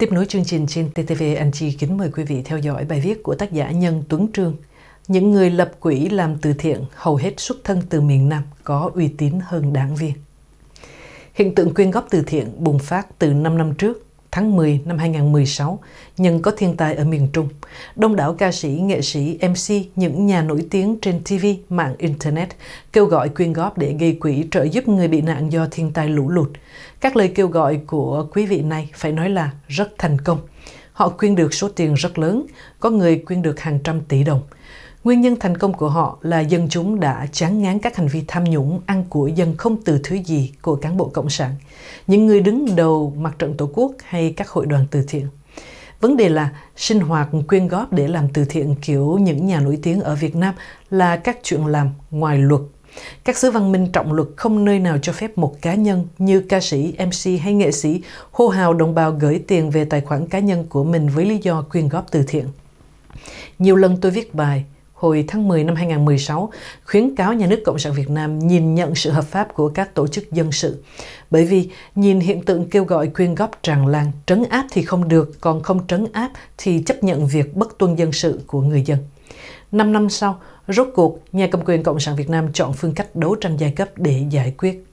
Tiếp nối chương trình trên TTV Anh Chi kính mời quý vị theo dõi bài viết của tác giả Nhân Tuấn Trương. Những người lập quỹ làm từ thiện hầu hết xuất thân từ miền Nam có uy tín hơn đảng viên. Hiện tượng quyên góp từ thiện bùng phát từ 5 năm trước tháng 10 năm 2016 nhưng có thiên tai ở miền Trung. Đông đảo ca sĩ, nghệ sĩ, MC, những nhà nổi tiếng trên TV, mạng Internet kêu gọi quyên góp để gây quỹ trợ giúp người bị nạn do thiên tai lũ lụt. Các lời kêu gọi của quý vị này phải nói là rất thành công. Họ quyên được số tiền rất lớn, có người quyên được hàng trăm tỷ đồng – Nguyên nhân thành công của họ là dân chúng đã chán ngán các hành vi tham nhũng, ăn của dân không từ thứ gì của cán bộ Cộng sản, những người đứng đầu mặt trận Tổ quốc hay các hội đoàn từ thiện. Vấn đề là sinh hoạt quyên góp để làm từ thiện kiểu những nhà nổi tiếng ở Việt Nam là các chuyện làm ngoài luật. Các xứ văn minh trọng luật không nơi nào cho phép một cá nhân như ca sĩ, MC hay nghệ sĩ hô hào đồng bào gửi tiền về tài khoản cá nhân của mình với lý do quyên góp từ thiện. Nhiều lần tôi viết bài hồi tháng 10 năm 2016 khuyến cáo nhà nước Cộng sản Việt Nam nhìn nhận sự hợp pháp của các tổ chức dân sự. Bởi vì nhìn hiện tượng kêu gọi quyên góp tràn lan, trấn áp thì không được, còn không trấn áp thì chấp nhận việc bất tuân dân sự của người dân. Năm năm sau, rốt cuộc, nhà cầm quyền Cộng sản Việt Nam chọn phương cách đấu tranh giai cấp để giải quyết.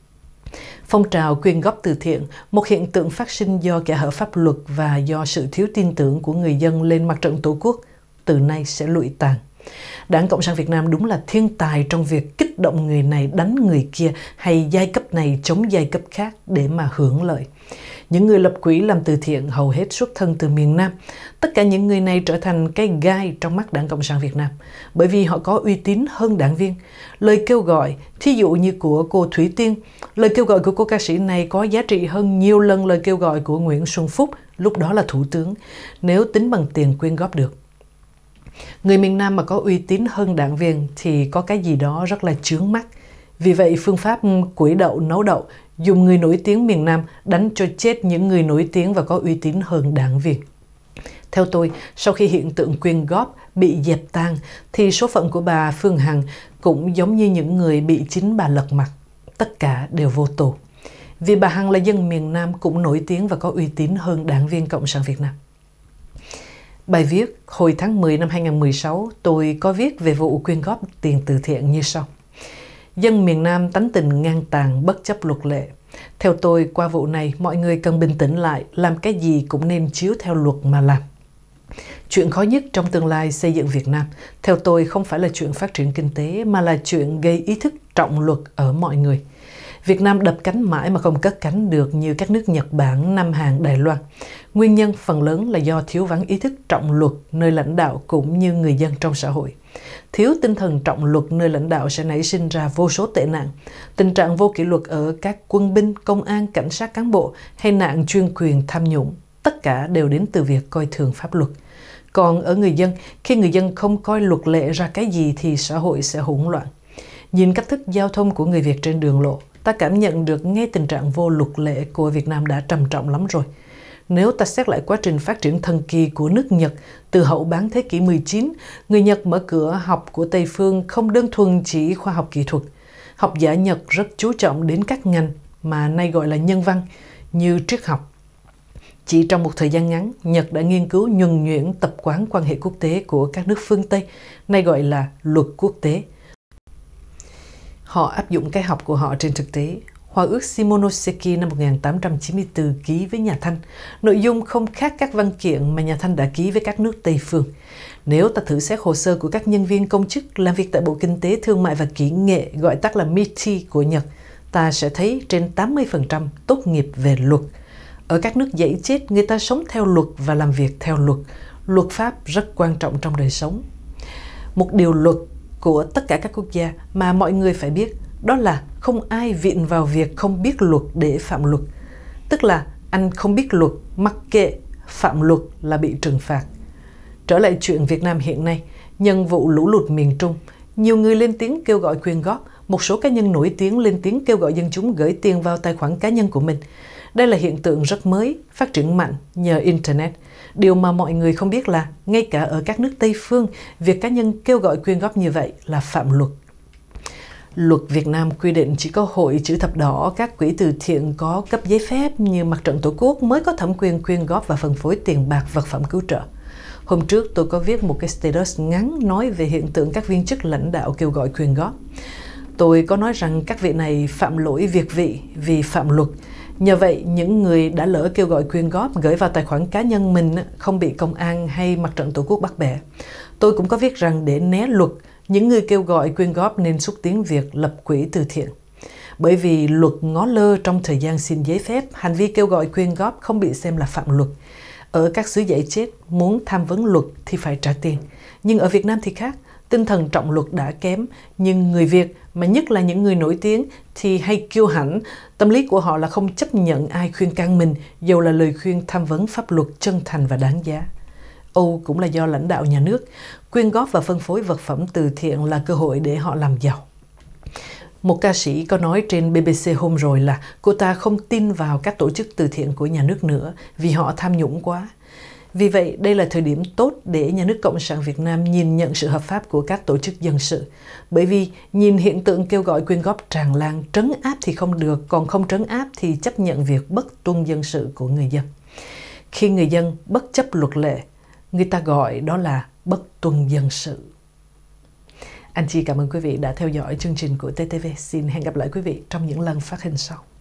Phong trào quyên góp từ thiện, một hiện tượng phát sinh do kẻ hở pháp luật và do sự thiếu tin tưởng của người dân lên mặt trận tổ quốc, từ nay sẽ lụi tàn. Đảng Cộng sản Việt Nam đúng là thiên tài trong việc kích động người này đánh người kia hay giai cấp này chống giai cấp khác để mà hưởng lợi. Những người lập quỹ làm từ thiện hầu hết xuất thân từ miền Nam. Tất cả những người này trở thành cái gai trong mắt Đảng Cộng sản Việt Nam bởi vì họ có uy tín hơn đảng viên. Lời kêu gọi, thí dụ như của cô Thủy Tiên, lời kêu gọi của cô ca sĩ này có giá trị hơn nhiều lần lời kêu gọi của Nguyễn Xuân Phúc, lúc đó là Thủ tướng, nếu tính bằng tiền quyên góp được. Người miền Nam mà có uy tín hơn đảng viên thì có cái gì đó rất là chướng mắt. Vì vậy, phương pháp củi đậu nấu đậu dùng người nổi tiếng miền Nam đánh cho chết những người nổi tiếng và có uy tín hơn đảng viên. Theo tôi, sau khi hiện tượng quyên góp bị dẹp tan, thì số phận của bà Phương Hằng cũng giống như những người bị chính bà lật mặt. Tất cả đều vô tù. Vì bà Hằng là dân miền Nam cũng nổi tiếng và có uy tín hơn đảng viên Cộng sản Việt Nam. Bài viết hồi tháng 10 năm 2016, tôi có viết về vụ quyên góp tiền từ thiện như sau. Dân miền Nam tánh tình ngang tàn bất chấp luật lệ. Theo tôi, qua vụ này, mọi người cần bình tĩnh lại, làm cái gì cũng nên chiếu theo luật mà làm. Chuyện khó nhất trong tương lai xây dựng Việt Nam, theo tôi không phải là chuyện phát triển kinh tế mà là chuyện gây ý thức trọng luật ở mọi người – Việt Nam đập cánh mãi mà không cất cánh được như các nước Nhật Bản, Nam Hàn, Đài Loan. Nguyên nhân phần lớn là do thiếu vắng ý thức trọng luật nơi lãnh đạo cũng như người dân trong xã hội. Thiếu tinh thần trọng luật nơi lãnh đạo sẽ nảy sinh ra vô số tệ nạn. Tình trạng vô kỷ luật ở các quân binh, công an, cảnh sát cán bộ hay nạn chuyên quyền tham nhũng, tất cả đều đến từ việc coi thường pháp luật. Còn ở người dân, khi người dân không coi luật lệ ra cái gì thì xã hội sẽ hỗn loạn. Nhìn cách thức giao thông của người Việt trên đường lộ, ta cảm nhận được ngay tình trạng vô luật lệ của Việt Nam đã trầm trọng lắm rồi. Nếu ta xét lại quá trình phát triển thần kỳ của nước Nhật từ hậu bán thế kỷ 19, người Nhật mở cửa học của Tây Phương không đơn thuần chỉ khoa học kỹ thuật. Học giả Nhật rất chú trọng đến các ngành mà nay gọi là nhân văn như triết học. Chỉ trong một thời gian ngắn, Nhật đã nghiên cứu nhuần nhuyễn tập quán quan hệ quốc tế của các nước phương Tây, nay gọi là luật quốc tế – Họ áp dụng cái học của họ trên thực tế. Hòa ước Simonoseki năm 1894 ký với nhà Thanh. Nội dung không khác các văn kiện mà nhà Thanh đã ký với các nước Tây phương. Nếu ta thử xét hồ sơ của các nhân viên công chức làm việc tại Bộ Kinh tế, Thương mại và Kỹ nghệ, gọi tắt là MITI của Nhật, ta sẽ thấy trên 80% tốt nghiệp về luật. Ở các nước dãy chết, người ta sống theo luật và làm việc theo luật. Luật pháp rất quan trọng trong đời sống. Một điều luật của tất cả các quốc gia mà mọi người phải biết đó là không ai viện vào việc không biết luật để phạm luật. Tức là anh không biết luật, mặc kệ phạm luật là bị trừng phạt. Trở lại chuyện Việt Nam hiện nay, nhân vụ lũ lụt miền Trung, nhiều người lên tiếng kêu gọi quyên góp, một số cá nhân nổi tiếng lên tiếng kêu gọi dân chúng gửi tiền vào tài khoản cá nhân của mình. Đây là hiện tượng rất mới, phát triển mạnh nhờ Internet. Điều mà mọi người không biết là, ngay cả ở các nước Tây phương, việc cá nhân kêu gọi quyên góp như vậy là phạm luật. Luật Việt Nam quy định chỉ có hội chữ thập đỏ, các quỹ từ thiện có cấp giấy phép như mặt trận tổ quốc mới có thẩm quyền quyên góp và phân phối tiền bạc vật phẩm cứu trợ. Hôm trước tôi có viết một cái status ngắn nói về hiện tượng các viên chức lãnh đạo kêu gọi quyên góp. Tôi có nói rằng các vị này phạm lỗi việc vị vì phạm luật, Nhờ vậy, những người đã lỡ kêu gọi quyên góp gửi vào tài khoản cá nhân mình không bị công an hay mặt trận tổ quốc bắt bẻ. Tôi cũng có viết rằng để né luật, những người kêu gọi quyên góp nên xúc tiến việc lập quỹ từ thiện. Bởi vì luật ngó lơ trong thời gian xin giấy phép, hành vi kêu gọi quyên góp không bị xem là phạm luật. Ở các xứ giải chết, muốn tham vấn luật thì phải trả tiền. Nhưng ở Việt Nam thì khác, tinh thần trọng luật đã kém nhưng người việt mà nhất là những người nổi tiếng thì hay kiêu hãnh tâm lý của họ là không chấp nhận ai khuyên can mình dù là lời khuyên tham vấn pháp luật chân thành và đáng giá âu cũng là do lãnh đạo nhà nước quyên góp và phân phối vật phẩm từ thiện là cơ hội để họ làm giàu một ca sĩ có nói trên BBC hôm rồi là cô ta không tin vào các tổ chức từ thiện của nhà nước nữa vì họ tham nhũng quá vì vậy, đây là thời điểm tốt để nhà nước Cộng sản Việt Nam nhìn nhận sự hợp pháp của các tổ chức dân sự. Bởi vì nhìn hiện tượng kêu gọi quyên góp tràn lan, trấn áp thì không được, còn không trấn áp thì chấp nhận việc bất tuân dân sự của người dân. Khi người dân bất chấp luật lệ, người ta gọi đó là bất tuân dân sự. Anh chị cảm ơn quý vị đã theo dõi chương trình của TTV. Xin hẹn gặp lại quý vị trong những lần phát hình sau.